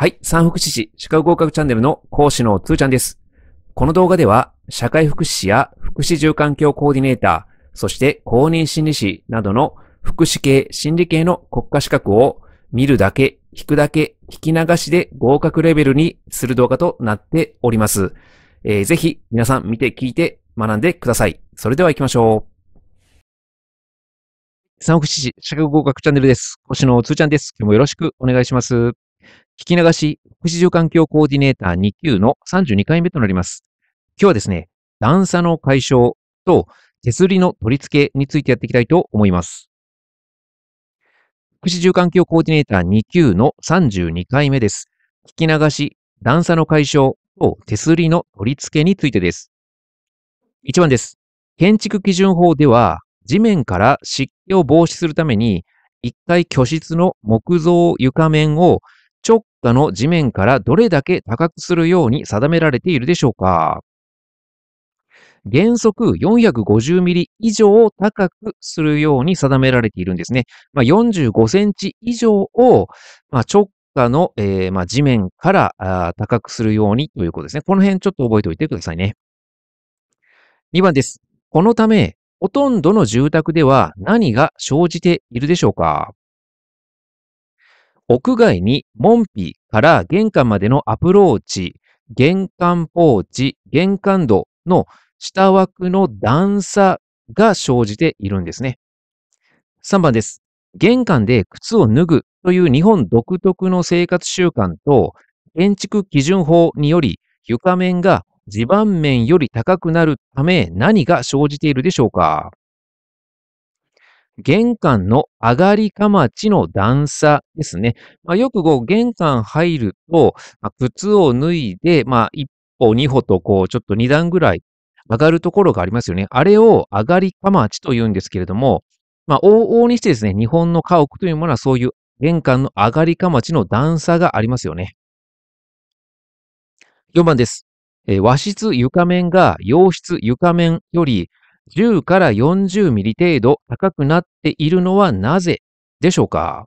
はい、産福祉士、資格合格チャンネルの講師のつーちゃんです。この動画では、社会福祉士や福祉住環境コーディネーター、そして公認心理士などの福祉系、心理系の国家資格を見るだけ、聞くだけ、聞き流しで合格レベルにする動画となっております。えー、ぜひ皆さん見て聞いて学んでください。それでは行きましょう。三福祉士、社会合格チャンネルです。星野つーちゃんです。今日もよろしくお願いします。聞き流し、福祉住環境コーディネーター2級の32回目となります。今日はですね、段差の解消と手すりの取り付けについてやっていきたいと思います。福祉住環境コーディネーター2級の32回目です。聞き流し、段差の解消と手すりの取り付けについてです。1番です。建築基準法では、地面から湿気を防止するために、1階居室の木造床面を下の地面からどれだけ高くするように定められているでしょうか原則450ミリ以上高くするように定められているんですね。まあ、45センチ以上を、まあ、直下の、えー、まあ、地面から高くするようにということですね。この辺ちょっと覚えておいてくださいね。2番です。このため、ほとんどの住宅では何が生じているでしょうか屋外に門扉から玄関までのアプローチ、玄関ポーチ、玄関戸の下枠の段差が生じているんですね。3番です。玄関で靴を脱ぐという日本独特の生活習慣と建築基準法により床面が地盤面より高くなるため何が生じているでしょうか玄関の上がりかまちの段差ですね。まあ、よくこう玄関入ると、まあ、靴を脱いで、まあ、一歩二歩とこうちょっと二段ぐらい上がるところがありますよね。あれを上がりかまちと言うんですけれども、まあ、往々にしてですね、日本の家屋というものはそういう玄関の上がりかまちの段差がありますよね。4番です。えー、和室床面が洋室床面より10から40ミリ程度高くなっているのはなぜでしょうか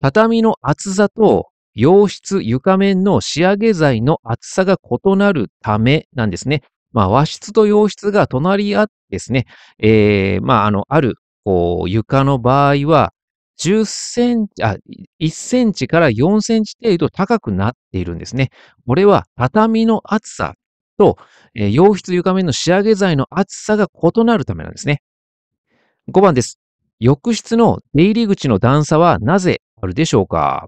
畳の厚さと洋室床面の仕上げ材の厚さが異なるためなんですね。まあ、和室と洋室が隣り合ってですね、えー、まあ、あの、ある、こう、床の場合は、10センチ、あ、1センチから4センチ程度高くなっているんですね。これは畳の厚さと、えー、洋筆床面の仕上げ材の厚さが異なるためなんですね。5番です。浴室の出入り口の段差はなぜあるでしょうか、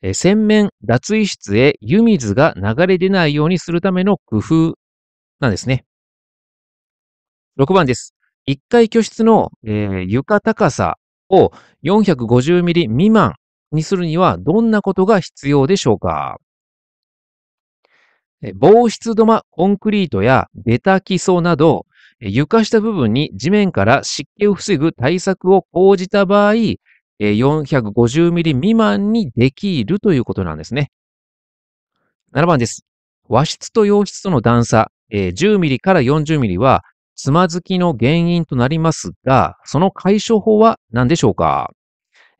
えー、洗面、脱衣室へ湯水が流れ出ないようにするための工夫なんですね。6番です。1階居室の、えー、床高さを450ミリ未満にするにはどんなことが必要でしょうか防湿土間コンクリートやベタ基礎など、床下部分に地面から湿気を防ぐ対策を講じた場合、450ミリ未満にできるということなんですね。7番です。和室と洋室との段差、10ミリから40ミリは、つまずきの原因となりますが、その解消法は何でしょうか、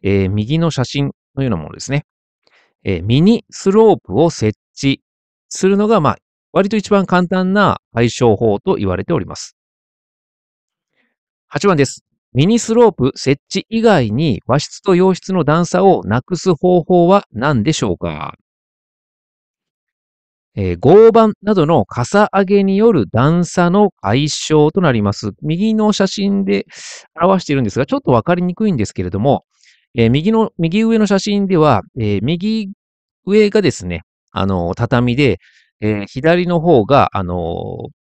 えー、右の写真のようなものですね。えー、ミニスロープを設置、するのが、まあ、割と一番簡単な解消法と言われております。8番です。ミニスロープ設置以外に和室と洋室の段差をなくす方法は何でしょうか、えー、合板などのかさ上げによる段差の解消となります。右の写真で表しているんですが、ちょっとわかりにくいんですけれども、えー、右の、右上の写真では、えー、右上がですね、あの、畳で、えー、左の方が、あの、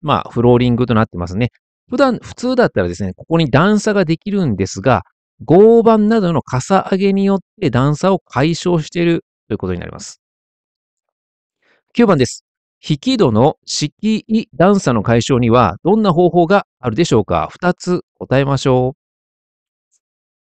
まあ、フローリングとなってますね。普段、普通だったらですね、ここに段差ができるんですが、合板などのかさ上げによって段差を解消しているということになります。9番です。引き戸の敷居段差の解消にはどんな方法があるでしょうか ?2 つ答えましょう。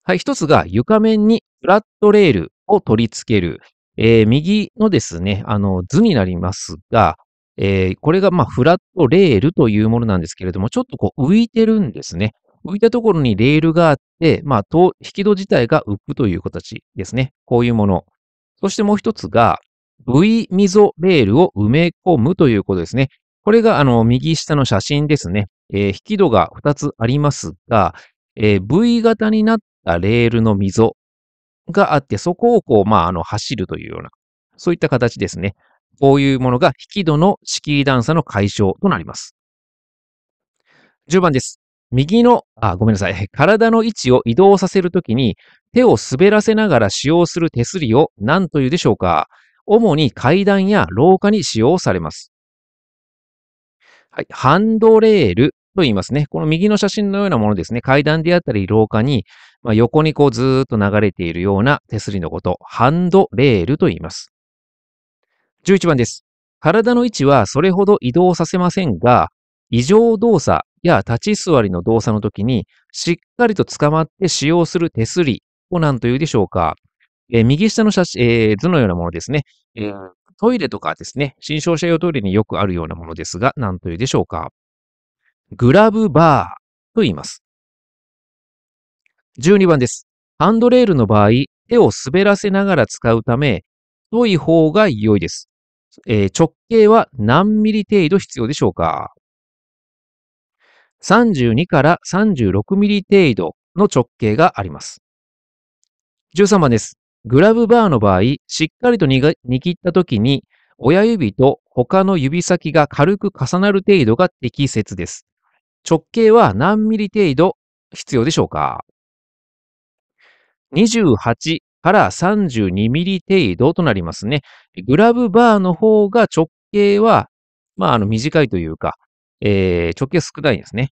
はい、1つが床面にフラットレールを取り付ける。えー、右のですね、あの図になりますが、えー、これがまフラットレールというものなんですけれども、ちょっとこう浮いてるんですね。浮いたところにレールがあって、まあ、引き戸自体が浮くという形ですね。こういうもの。そしてもう一つが、V 溝レールを埋め込むということですね。これがあの右下の写真ですね。えー、引き戸が2つありますが、えー、V 型になったレールの溝があって、そこをこう、まあ、あの、走るというような、そういった形ですね。こういうものが引き戸の敷居段差の解消となります。10番です。右の、あ、ごめんなさい。体の位置を移動させるときに、手を滑らせながら使用する手すりを何というでしょうか主に階段や廊下に使用されます。はい、ハンドレール、と言いますね。この右の写真のようなものですね。階段であったり廊下に、まあ、横にこうずーっと流れているような手すりのこと、ハンドレールと言います。11番です。体の位置はそれほど移動させませんが、異常動作や立ち座りの動作の時に、しっかりと捕まって使用する手すりを何というでしょうか。えー、右下の写真、えー、図のようなものですね、えー、トイレとかですね、新商社用トイレによくあるようなものですが、何というでしょうか。グラブバーと言います。12番です。ハンドレールの場合、手を滑らせながら使うため、太い方が良いです。えー、直径は何ミリ程度必要でしょうか ?32 から36ミリ程度の直径があります。13番です。グラブバーの場合、しっかりと握った時に、親指と他の指先が軽く重なる程度が適切です。直径は何ミリ程度必要でしょうか ?28 から32ミリ程度となりますね。グラブバーの方が直径は、まあ、あの、短いというか、えー、直径少ないですね。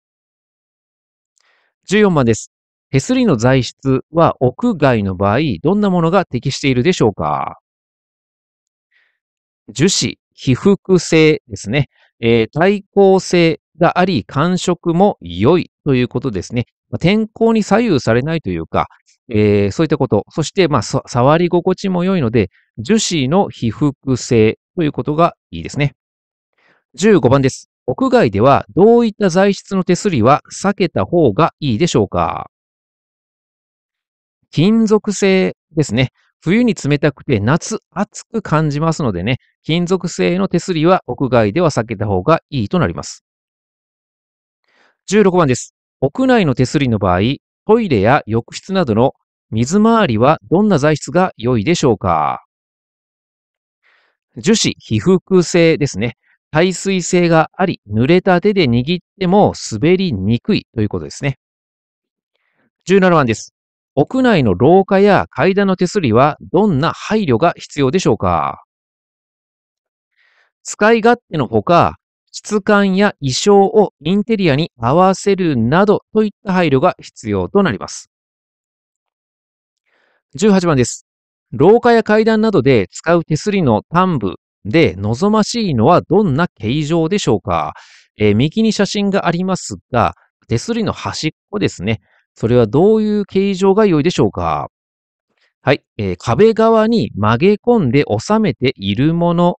14番です。手すりの材質は屋外の場合、どんなものが適しているでしょうか樹脂、被覆性ですね。えー、耐候性、があり、感触も良いということですね。天候に左右されないというか、えー、そういったこと。そして、まあ、触り心地も良いので、樹脂の被覆性ということがいいですね。15番です。屋外ではどういった材質の手すりは避けた方がいいでしょうか金属製ですね。冬に冷たくて夏暑く感じますのでね、金属製の手すりは屋外では避けた方がいいとなります。16番です。屋内の手すりの場合、トイレや浴室などの水回りはどんな材質が良いでしょうか樹脂、被覆性ですね。耐水性があり、濡れた手で握っても滑りにくいということですね。17番です。屋内の廊下や階段の手すりはどんな配慮が必要でしょうか使い勝手のほか、質感や衣装をインテリアに合わせるなどといった配慮が必要となります。18番です。廊下や階段などで使う手すりの端部で望ましいのはどんな形状でしょうか、えー、右に写真がありますが、手すりの端っこですね。それはどういう形状が良いでしょうかはい、えー、壁側に曲げ込んで収めているもの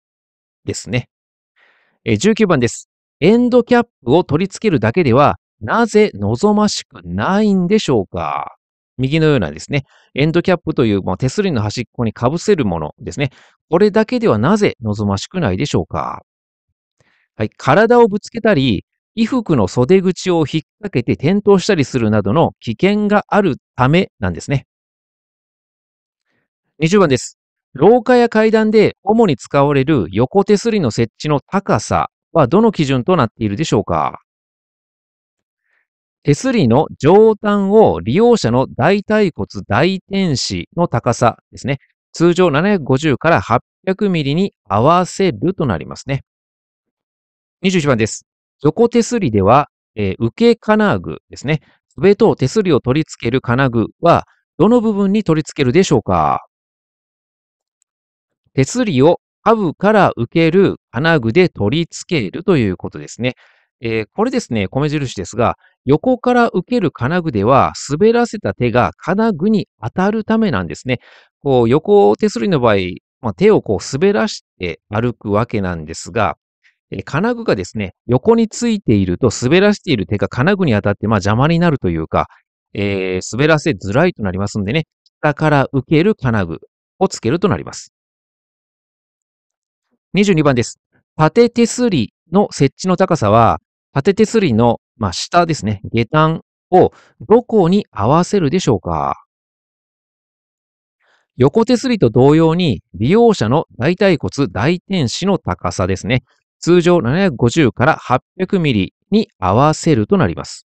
ですね。え19番です。エンドキャップを取り付けるだけでは、なぜ望ましくないんでしょうか右のようなですね、エンドキャップという、まあ、手すりの端っこにかぶせるものですね。これだけではなぜ望ましくないでしょうかはい、体をぶつけたり、衣服の袖口を引っ掛けて転倒したりするなどの危険があるためなんですね。20番です。廊下や階段で主に使われる横手すりの設置の高さはどの基準となっているでしょうか手すりの上端を利用者の大腿骨大天使の高さですね。通常750から800ミリに合わせるとなりますね。21番です。横手すりでは、えー、受け金具ですね。上と手すりを取り付ける金具は、どの部分に取り付けるでしょうか手すりをハブから受ける金具で取り付けるということですね。えー、これですね、米印ですが、横から受ける金具では、滑らせた手が金具に当たるためなんですね。こう横手すりの場合、まあ、手をこう滑らして歩くわけなんですが、え金具がですね、横についていると滑らしている手が金具に当たってまあ邪魔になるというか、えー、滑らせづらいとなりますんでね、下から受ける金具をつけるとなります。22番です。縦手すりの設置の高さは、縦手すりの、まあ、下ですね、下段をどこに合わせるでしょうか横手すりと同様に、利用者の大腿骨大天使の高さですね。通常750から800ミリに合わせるとなります。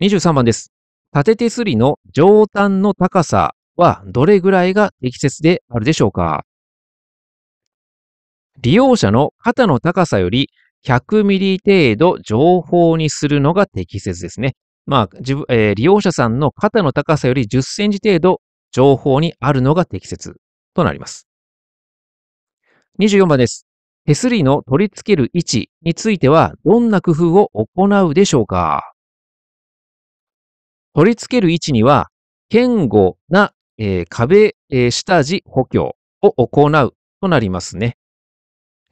23番です。縦手すりの上端の高さはどれぐらいが適切であるでしょうか利用者の肩の高さより100ミリ程度情報にするのが適切ですね。まあ、自分、えー、利用者さんの肩の高さより10センチ程度情報にあるのが適切となります。24番です。手すりの取り付ける位置についてはどんな工夫を行うでしょうか取り付ける位置には、堅固な、えー、壁、えー、下地補強を行うとなりますね。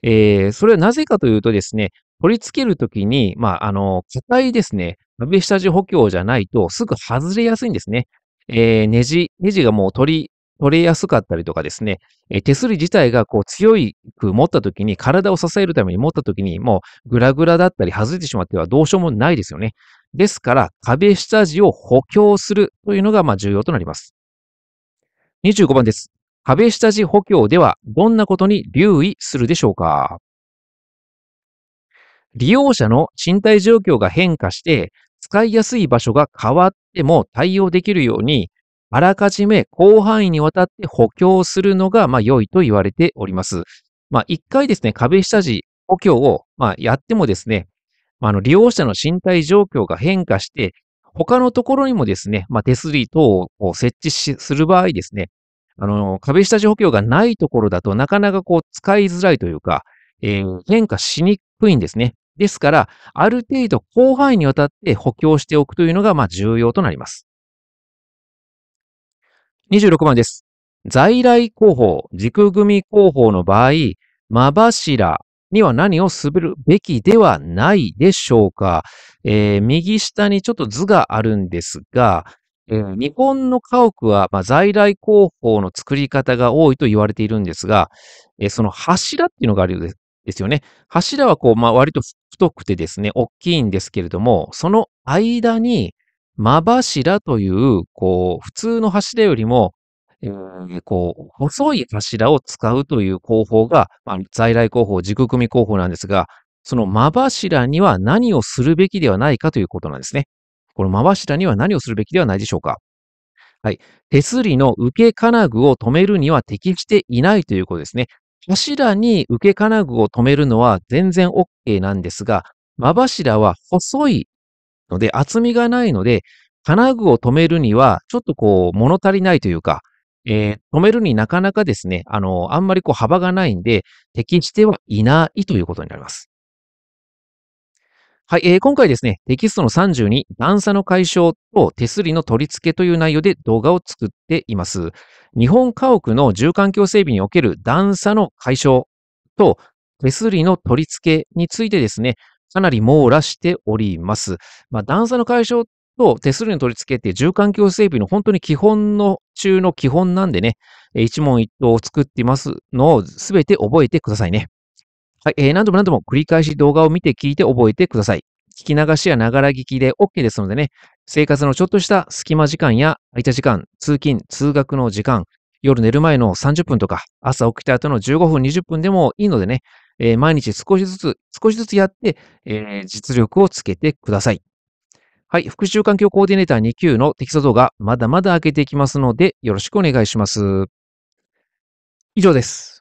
えー、それはなぜかというとですね、取り付けるときに、まあ、あの、硬いですね、壁下地補強じゃないとすぐ外れやすいんですね。えー、ネジ、ネジがもう取り、取れやすかったりとかですね、えー、手すり自体がこう強く持ったときに、体を支えるために持ったときに、もうグラグラだったり外れてしまってはどうしようもないですよね。ですから、壁下地を補強するというのがまあ重要となります。25番です。壁下地補強ではどんなことに留意するでしょうか利用者の賃貸状況が変化して、使いやすい場所が変わっても対応できるように、あらかじめ広範囲にわたって補強するのが、まあ、良いと言われております。まあ、一回ですね、壁下地補強を、まあ、やってもですね、まあ、の利用者の身体状況が変化して、他のところにもですね、まあ、手すり等を設置する場合ですね、あの、壁下地補強がないところだとなかなかこう使いづらいというか、えー、変化しにくいんですね。ですから、ある程度広範囲にわたって補強しておくというのが、まあ、重要となります。26番です。在来工法、軸組工法の場合、間柱には何をするべきではないでしょうか、えー、右下にちょっと図があるんですが、えー、日本の家屋は、まあ、在来工法の作り方が多いと言われているんですが、えー、その柱っていうのがあるようですよね。柱はこう、まあ、割と太くてですね、大きいんですけれども、その間に、間柱という、こう、普通の柱よりも、えー、こう、細い柱を使うという工法が、まあ、在来工法、軸組工法なんですが、その間柱には何をするべきではないかということなんですね。この真柱には何をするべきではないでしょうか。はい。手すりの受け金具を止めるには適していないということですね。柱に受け金具を止めるのは全然 OK なんですが、真柱は細いので、厚みがないので、金具を止めるには、ちょっとこう、物足りないというか、えー、止めるになかなかですね、あの、あんまりこう幅がないんで、適してはいないということになります。はい、えー、今回ですね、テキストの32、段差の解消と手すりの取り付けという内容で動画を作っています。日本家屋の住環境整備における段差の解消と手すりの取り付けについてですね、かなり網羅しております。まあ、段差の解消と手すりの取り付けって住環境整備の本当に基本の中の基本なんでね、一問一答を作っていますのを全て覚えてくださいね。はい、えー、何度も何度も繰り返し動画を見て聞いて覚えてください。聞き流しやながら聞きで OK ですのでね、生活のちょっとした隙間時間や空いた時間、通勤、通学の時間、夜寝る前の30分とか、朝起きた後の15分、20分でもいいのでね、えー、毎日少しずつ、少しずつやって、えー、実力をつけてください。はい、復習環境コーディネーター2級のテキスト動画、まだまだ開けていきますので、よろしくお願いします。以上です。